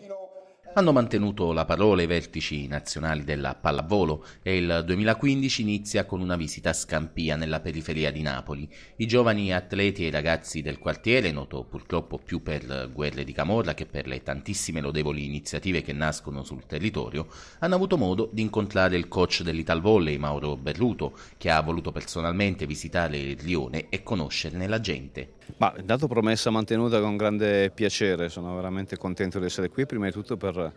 Eh, hanno mantenuto la parola i vertici nazionali della pallavolo e il 2015 inizia con una visita a Scampia nella periferia di Napoli. I giovani atleti e i ragazzi del quartiere, noto purtroppo più per guerre di camorra che per le tantissime lodevoli iniziative che nascono sul territorio, hanno avuto modo di incontrare il coach dell'Ital Volley Mauro Berruto, che ha voluto personalmente visitare il rione e conoscerne la gente. Ma dato promessa mantenuta con grande piacere, sono veramente contento di essere qui, prima di tutto per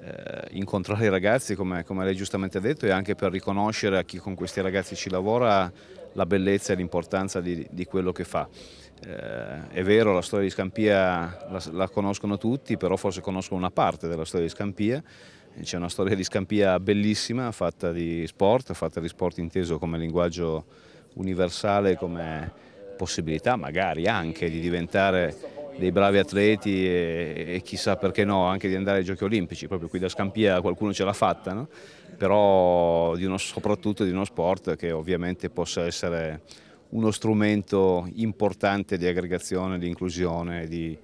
eh, incontrare i ragazzi, come, come, lei giustamente ha detto, e anche per riconoscere a chi con questi ragazzi ci lavora la bellezza e l'importanza di, di, quello che fa. Eh, è vero, la storia di Scampia la, la conoscono tutti, però forse conoscono una parte della storia di Scampia, c'è una storia di Scampia bellissima, fatta di sport, fatta di sport inteso come linguaggio universale, come possibilità magari anche di diventare dei bravi atleti e, e, chissà perché no anche di andare ai giochi olimpici, proprio qui da Scampia qualcuno ce l'ha fatta, no? però di uno, soprattutto di uno sport che ovviamente possa essere uno strumento importante di aggregazione, di inclusione di,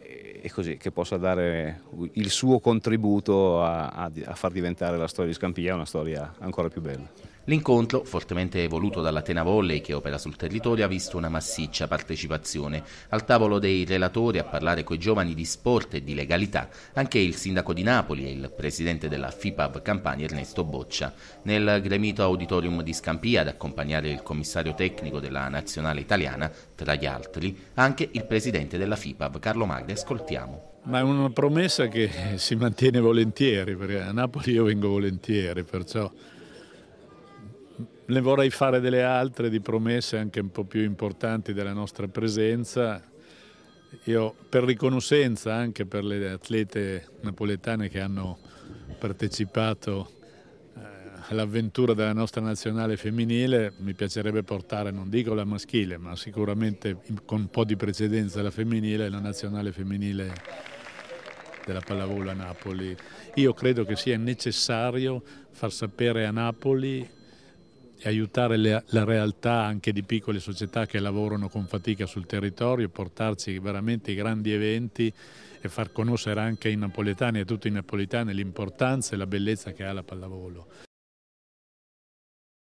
e così, che possa dare il suo contributo a, a, a far diventare la storia di Scampia una storia ancora più bella. L'incontro, fortemente voluto dall'Atena Volley che opera sul territorio, ha visto una massiccia partecipazione. Al tavolo dei relatori a parlare coi giovani di sport e di legalità, anche il sindaco di Napoli e il presidente della FIPAV Campania Ernesto Boccia. Nel gremito auditorium di Scampia ad accompagnare il commissario tecnico della nazionale italiana, tra gli altri, anche il presidente della FIPAV Carlo Magda. Ascoltiamo. Ma è una promessa che si mantiene volentieri, perché a Napoli io vengo volentieri, perciò ne vorrei fare delle altre di promesse anche un po' più importanti della nostra presenza. Io per riconoscenza anche per le atlete napoletane che hanno partecipato eh, all'avventura della nostra nazionale femminile, mi piacerebbe portare, non dico la maschile, ma sicuramente con un po' di precedenza la femminile, la nazionale femminile della pallavolo a Napoli. Io credo che sia necessario far sapere a Napoli e aiutare le, la realtà anche di piccole società che lavorano con fatica sul territorio, portarci veramente i grandi eventi e far conoscere anche ai napoletani e a tutti i napoletani l'importanza e la bellezza che ha la pallavolo.